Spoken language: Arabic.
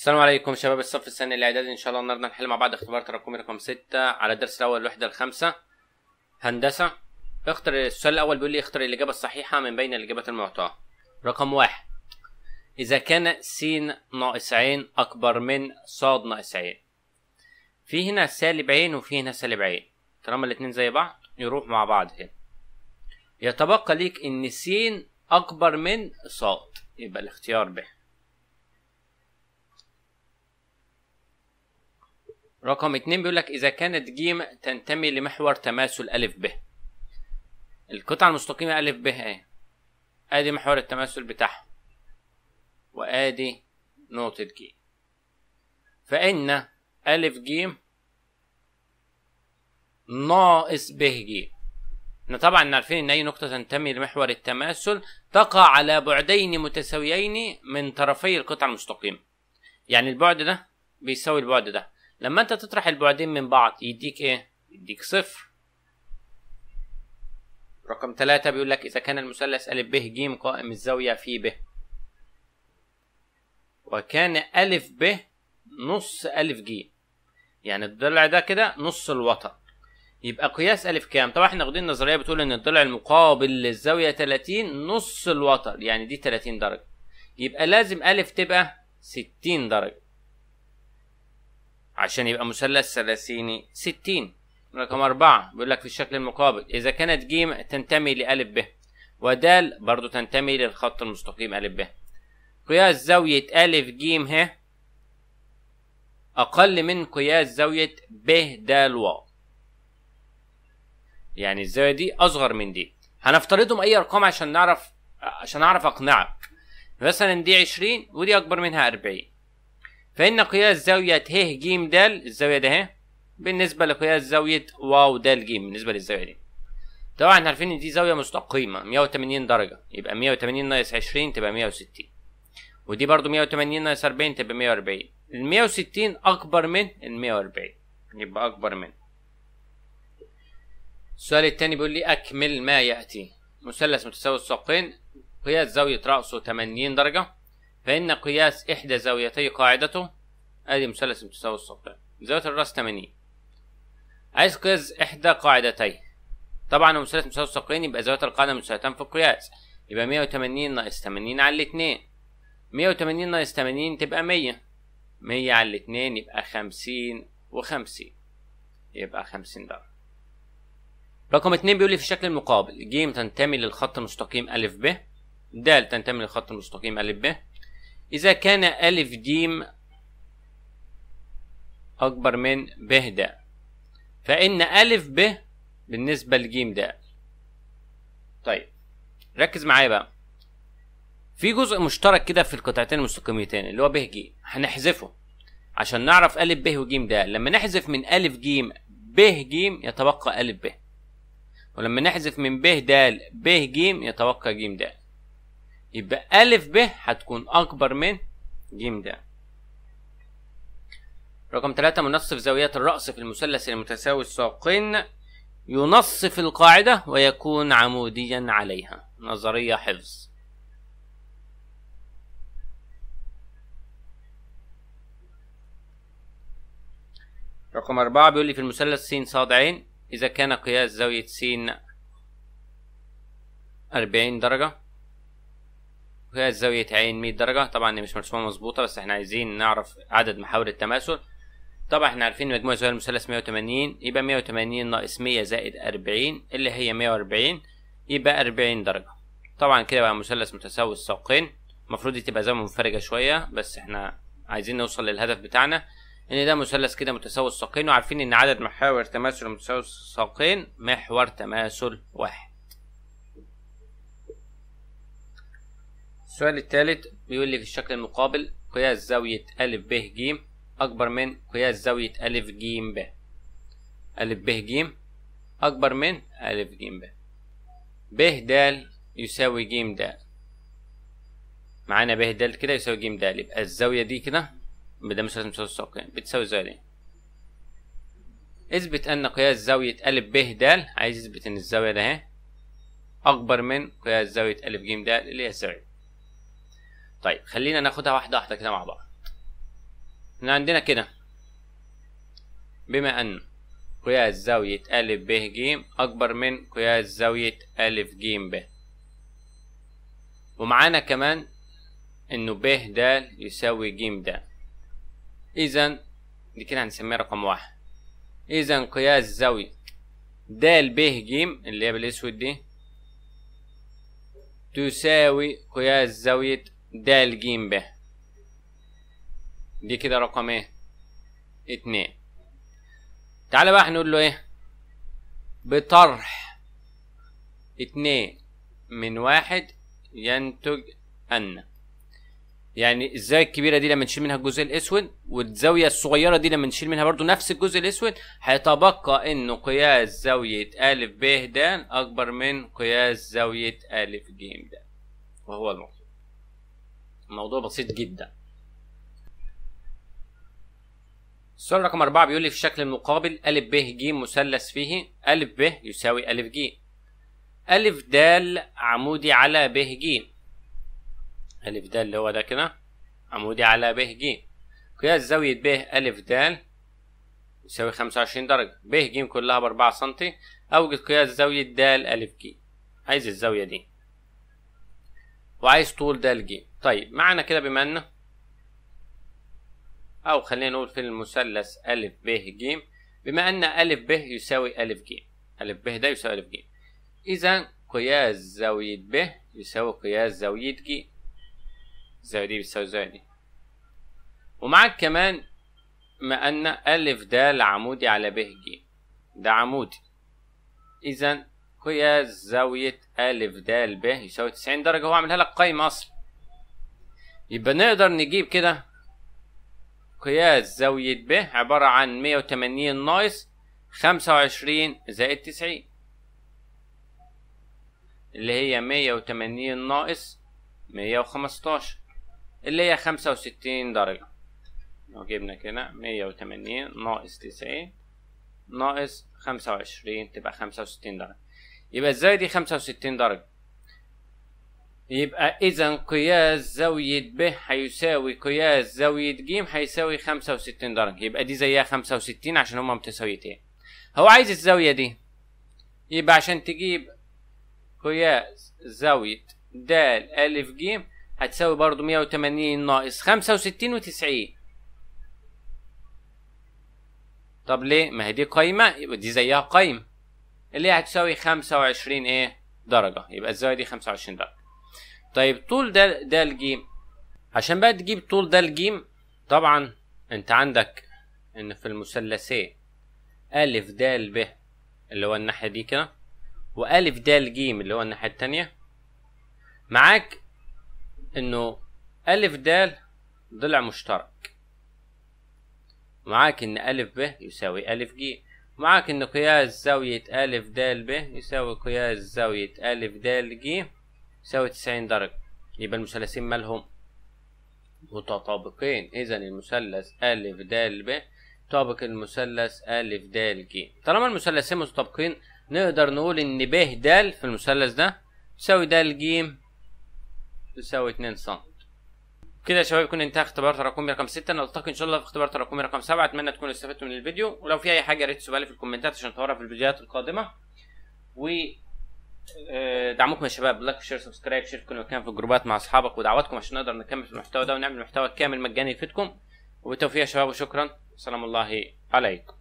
السلام عليكم شباب الصف الثاني الاعدادي ان شاء الله النهارده نحل مع بعض اختبار تراكمي رقم 6 على الدرس الاول الوحده الخامسه هندسه اختر السؤال الاول بيقول لي اختر الاجابه الصحيحه من بين الاجابات المعطاه رقم واحد اذا كان س ناقص ع اكبر من ص ناقص ع في هنا سالب ع وفي هنا سالب ع طالما الاتنين زي بعض يروح مع بعض هنا يتبقى ليك ان س اكبر من ص يبقى الاختيار ب رقم اتنين بيقول لك إذا كانت ج تنتمي لمحور تماثل أ ب القطعة المستقيمة أ ب أهي آدي محور التماثل بتاعها وآدي نقطة ج فإن أ ج ناقص ب ج احنا طبعا عارفين ان اي نقطه تنتمي لمحور التماثل تقع على بعدين متساويين من طرفي القطعه المستقيمه يعني البعد ده بيساوي البعد ده لما انت تطرح البعدين من بعض يديك ايه يديك صفر رقم ثلاثة بيقول لك إذا كان المثلث أ ب ج قائم الزاوية في ب وكان أ ب نص أ ج يعني الضلع ده كده نص الوتر يبقى قياس أ كام؟ طبعا احنا واخدين نظرية بتقول إن الضلع المقابل للزاوية 30 نص الوتر يعني دي 30 درجة يبقى لازم أ تبقى 60 درجة عشان يبقى مثلث ثلاثيني 60 رقم أربعة بيقول لك في الشكل المقابل إذا كانت ج تنتمي لألف ب ود برضو تنتمي للخط المستقيم ألف ب قياس زاوية ألف ج ه أقل من قياس زاوية ب د و يعني الزاوية دي أصغر من دي هنفترضهم أي أرقام عشان نعرف عشان أعرف أقنعك مثلا دي 20 ودي أكبر منها 40 فإن قياس زاوية ه ج د الزاوية ده بالنسبة لقياس زاوية واو د ج بالنسبة للزاوية دي طبعا احنا عارفين ان دي زاوية مستقيمة 180 درجة يبقى 180 ناقص 20 تبقى 160 ودي برضو 180 ناقص 40 تبقى 140 ال 160 أكبر من ال 140 يبقى أكبر من السؤال التاني بيقول لي أكمل ما يأتي مثلث متساوي الساقين قياس زاوية رأسه 80 درجة فإن قياس إحدى زاويتي قاعدته أدي مثلث بتساوي الصفر زاوية الرأس 80 عايز قياس إحدى قاعدتي طبعا هو مثلث مساوي الصفرين يبقى زاوية القاعدة مساويتان في القياس يبقى 180 ناقص 80 على الاتنين 180 ناقص 80 تبقى 100 100 على الاتنين يبقى 50 و50 يبقى 50 درجة رقم اتنين بيقول لي في الشكل المقابل ج تنتمي للخط المستقيم أ ب د تنتمي للخط المستقيم أ ب إذا كان ألف جيم أكبر من ب د فإن ألف ب بالنسبة لجيم د طيب ركز معايا بقى في جزء مشترك كده في القطعتين المستقيمتين اللي هو ب ج هنحذفه عشان نعرف ألف ب وجيم د لما نحذف من ألف ج ب ج يتبقى ألف ب ولما نحذف من ب د ب ج يتبقى ج د يبقى أ ب هتكون أكبر من ج د. رقم ثلاثة منصف زاويات الرأس في المثلث المتساوي الساقين ينصف القاعدة ويكون عموديا عليها نظرية حفظ رقم أربعة بيقول لي في المثلث س ص ع إذا كان قياس زاوية س 40 درجة وهي زاوية عين 100 درجة طبعا دي مش مرسومة مظبوطة بس احنا عايزين نعرف عدد محاور التماثل طبعا احنا عارفين مجموع زوايا المثلث 180 يبقى 180 ناقص 100 زائد 40 اللي هي 140 يبقى 40 درجة طبعا كده بقى مثلث متساوي الساقين المفروض دي تبقى زاوية منفرجة شوية بس احنا عايزين نوصل للهدف بتاعنا ان ده مثلث كده متساوي الساقين وعارفين ان عدد محاور تماثل متساوي الساقين محور تماثل واحد السؤال الثالث بيقول لي في الشكل المقابل قياس زاوية أ ب ج أكبر من قياس زاوية أ ج ب أ ب ج أكبر من أ ج ب ب د يساوي ج د معانا ب د كده يساوي ج د يبقى الزاوية دي كده ده مش لازم تساوي الساقين يعني بتساوي الزاوية دي اثبت أن قياس زاوية أ ب د عايز اثبت إن الزاوية ده أكبر من قياس زاوية أ ج د اللي هي الزاوية طيب خلينا ناخدها واحده واحده كده مع بعض احنا عندنا كده بما ان قياس زاوية أ ب ج أكبر من قياس زاوية أ ج ب ومعانا كمان إنه ب د يساوي ج د إذا دي كده هنسميها رقم واحد إذا قياس زاوية د ب ج اللي هي بالأسود دي تساوي قياس زاوية د ج ب دي كده رقم ايه اتنين تعالى بقى هنقول له ايه بطرح اتنين من واحد ينتج ان يعني الزاويه الكبيره دي لما نشيل منها الجزء الاسود والزاويه الصغيره دي لما نشيل منها برضو نفس الجزء الاسود هيتبقى انه قياس زاويه ا ب د اكبر من قياس زاويه ا ج د وهو المقصود موضوع بسيط جدا السؤال رقم أربعة بيقول لي في الشكل المقابل أ ب ج مثلث فيه أ ب يساوي أ ج أ د عمودي على ب ج أ د اللي هو ده كده عمودي على ب ج قياس زاوية ب أ د يساوي خمسة وعشرين درجة ب ج كلها بأربعة سنتي أوجد قياس زاوية د أ ج عايز الزاوية دي وعايز طول ده ج طيب معنى كده بما ان او خلينا نقول في المثلث ا ب ج بما ان ا ب يساوي ا ج ا ب ده يساوي ا ج اذا قياس زاوية ب يساوي قياس زاوية ج الزاوية دي بتساوي الزاوية دي ومعاك كمان ما ان ا د عمودي على ب ج ده عمودي اذا قياس زاوية أ د ب يساوي 90 درجة هو عاملها لك قايمة أصلا يبقى نقدر نجيب كده قياس زاوية ب عبارة عن 180 ناقص 25 زائد 90 اللي هي 180 ناقص 115 اللي هي 65 درجة لو جبنا كده 180 ناقص 90 ناقص 25 تبقى 65 درجة يبقى الزاوية دي خمسة وستين درجة يبقى اذا قياس زاوية ب هيساوي قياس زاوية ج هيساوي خمسة وستين درجة يبقى دي زيها خمسة وستين عشان هما متساويتين هو عايز الزاوية دي يبقى عشان تجيب قياس زاوية د ا ج هتساوي برضو وتمانين ناقص خمسة وستين وتسعين طب ليه ما هي دي قايمة يبقى دي زيها قايمة اللي هي هتساوي 25 ايه درجة يبقى الزاوية دي 25 درجة طيب طول ده ده الجيم عشان بقى تجيب طول ده الجيم طبعا انت عندك ان في المثلثين ألف د ب اللي هو الناحية دي كده وألف د ج اللي هو الناحية التانية معاك انه ألف د ضلع مشترك معاك ان ألف ب يساوي ألف ج معاك ان قياس زاوية أ د ب يساوي قياس زاوية أ د ج يساوي تسعين درجة يبقى المثلثين مالهم متطابقين اذا المثلث أ د ب يطابق المثلث أ د ج طالما المثلثين متطابقين نقدر نقول ان ب د في المثلث ده تساوي د ج تساوي اتنين سم كده يا شباب يكون انتهى اختبار تراكمي رقم 6 نلتقي ان شاء الله في اختبار تراكمي رقم 7 اتمنى تكونوا استفدتوا من الفيديو ولو في اي حاجه يا ريت تسيبها لي في الكومنتات عشان اطورها في الفيديوهات القادمه و آه، دعمكم يا شباب لايك وشير سبسكرايب كل مكان في الجروبات مع اصحابك ودعواتكم عشان نقدر نكمل في المحتوى ده ونعمل محتوى كامل مجاني يفيدكم وبالتوفيق يا شباب وشكرا سلام الله عليكم